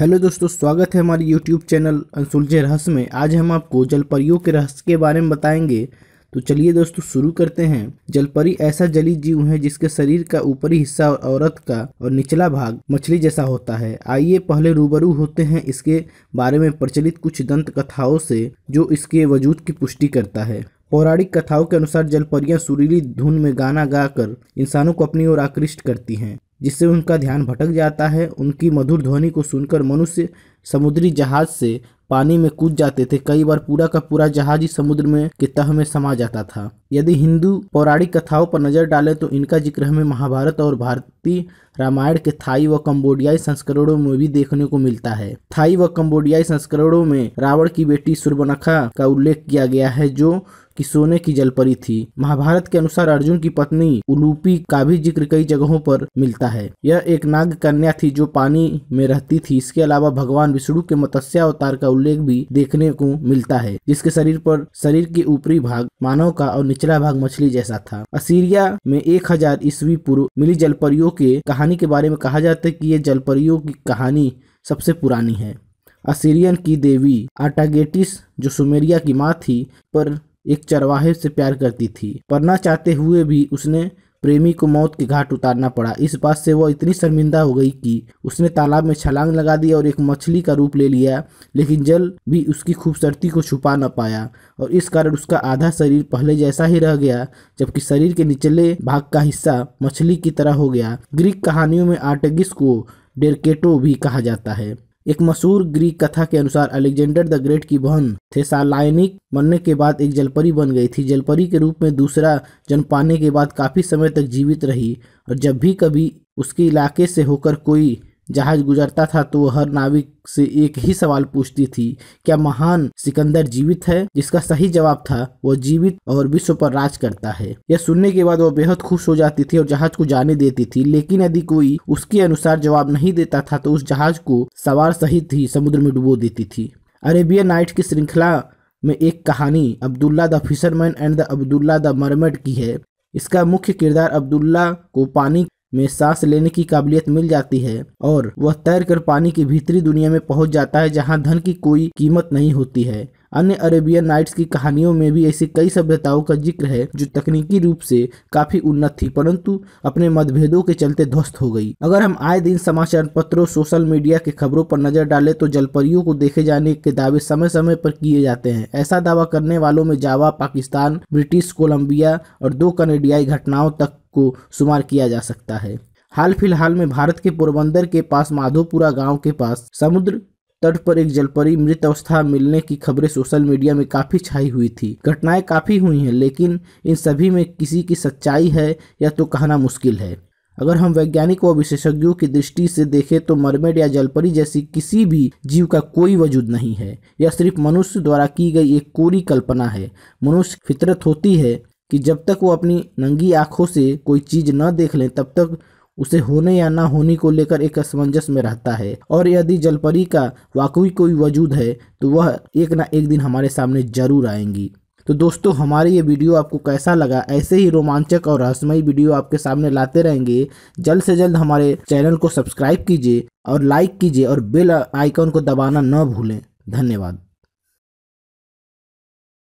hello दोस्तों स्वागत है हमारे यूट्यूब चैनल अनसुलझे रहस्य में आज हम आपको जलपरियों के रहस्य के बारे में बताएंगे तो चलिए दोस्तों शुरू करते हैं जलपरी ऐसा जली जीव है जिसके शरीर का ऊपरी हिस्सा और औरत का और निचला भाग मछली जैसा होता है आइए पहले रूबरू होते हैं इसके बारे में प्रचलित कुछ दंत कथाओं से जो इसके वजूद की पुष्टि करता है पौराणिक कथाओं के अनुसार जलपरियां सुरीली धुन में गाना गाकर इंसानों को अपनी ओर आकृष्ट करती हैं जिससे उनका ध्यान भटक जाता है उनकी मधुर ध्वनि को सुनकर मनुष्य समुद्री जहाज से पानी में कूद जाते थे कई बार पूरा का पूरा जहाज ही समुद्र में के तह में समा जाता था यदि हिंदू पौराणिक कथाओं पर नजर डालें तो इनका जिक्र हमें महाभारत और भारतीय रामायण के थाई व कम्बोडियाई संस्करणों में भी देखने को मिलता है थाई व कम्बोडियाई संस्करणों में रावण की बेटी सुरबनखा का उल्लेख किया गया है जो कि सोने की जलपरी थी महाभारत के अनुसार अर्जुन की पत्नी उलूपी का भी जिक्र कई जगहों पर मिलता है यह एक नाग कन्या थी जो पानी में रहती थी इसके अलावा भगवान विष्णु के अवतार का उल्लेख भी देखने को मिलता है जिसके शरीर पर शरीर के ऊपरी भाग मानव का और निचला भाग मछली जैसा था असीरिया में एक हजार ईस्वी पूर्व मिली जलपरियों के कहानी के बारे में कहा जाता है कि ये जलपरियों की कहानी सबसे पुरानी है असीरियन की देवी आटागेटिस जो सुमेरिया की माँ थी पर एक चरवाहे से प्यार करती थी पढ़ना चाहते हुए भी उसने प्रेमी को मौत के घाट उतारना पड़ा इस बात से वह इतनी शर्मिंदा हो गई कि उसने तालाब में छलांग लगा दी और एक मछली का रूप ले लिया लेकिन जल भी उसकी खूबसूरती को छुपा न पाया और इस कारण उसका आधा शरीर पहले जैसा ही रह गया जबकि शरीर के निचले भाग का हिस्सा मछली की तरह हो गया ग्रीक कहानियों में आर्टेगिस को डेरकेटो भी कहा जाता है एक मशहूर ग्रीक कथा के अनुसार अलेक्जेंडर द ग्रेट की बहन थेसालायनिक मरने के बाद एक जलपरी बन गई थी जलपरी के रूप में दूसरा जन्म पाने के बाद काफ़ी समय तक जीवित रही और जब भी कभी उसके इलाके से होकर कोई जहाज गुजरता था तो हर नाविक से एक ही सवाल पूछती थी क्या महान सिकंदर जीवित है जिसका सही जवाब था वह जीवित और विश्व पर राज करता है यह सुनने के बाद वह बेहद खुश हो जाती थी और जहाज को जाने देती थी लेकिन यदि कोई उसके अनुसार जवाब नहीं देता था तो उस जहाज को सवार सहित ही समुद्र में डुबो देती थी अरेबियन नाइट की श्रृंखला में एक कहानी Abdullah the fisherman and the Abdullah the mermaid की है इसका मुख्य किरदार अब्दुल्ला को पानी में सांस लेने की काबिलियत मिल जाती है और वह तैरकर पानी की भीतरी दुनिया में पहुंच जाता है जहां धन की कोई कीमत नहीं होती है अन्य अरेबियन नाइट्स की कहानियों में भी ऐसी कई सभ्यताओं का जिक्र है जो तकनीकी रूप से काफी उन्नत थी परंतु अपने मतभेदों के चलते ध्वस्त हो गई अगर हम आए दिन समाचार पत्रों सोशल मीडिया के खबरों पर नजर डालें तो जलपरियों को देखे जाने के दावे समय समय पर किए जाते हैं ऐसा दावा करने वालों में जावा पाकिस्तान ब्रिटिश कोलंबिया और दो कनेडियाई घटनाओं तक को शुमार किया जा सकता है हाल फिलहाल में भारत के पोरबंदर के पास माधोपुरा गांव के पास समुद्र तट पर एक जलपरी मृत अवस्था मिलने की खबरें सोशल मीडिया में काफी छाई हुई थी घटनाएं काफी हुई हैं लेकिन इन सभी में किसी की सच्चाई है या तो कहना मुश्किल है अगर हम वैज्ञानिक व विशेषज्ञों की दृष्टि से देखें तो मरमेड या जलपरी जैसी किसी भी जीव का कोई वजूद नहीं है यह सिर्फ मनुष्य द्वारा की गई एक कोरी कल्पना है मनुष्य फितरत होती है कि जब तक वो अपनी नंगी आंखों से कोई चीज न देख ले तब तक उसे होने या ना होने को लेकर एक असमंजस में रहता है और यदि जलपरी का वाकई कोई वजूद है तो वह एक ना एक दिन हमारे सामने जरूर आएंगी तो दोस्तों हमारे ये वीडियो आपको कैसा लगा ऐसे ही रोमांचक और रहस्यमयी वीडियो आपके सामने लाते रहेंगे जल्द से जल्द हमारे चैनल को सब्सक्राइब कीजिए और लाइक कीजिए और बेल आइकन को दबाना न भूलें धन्यवाद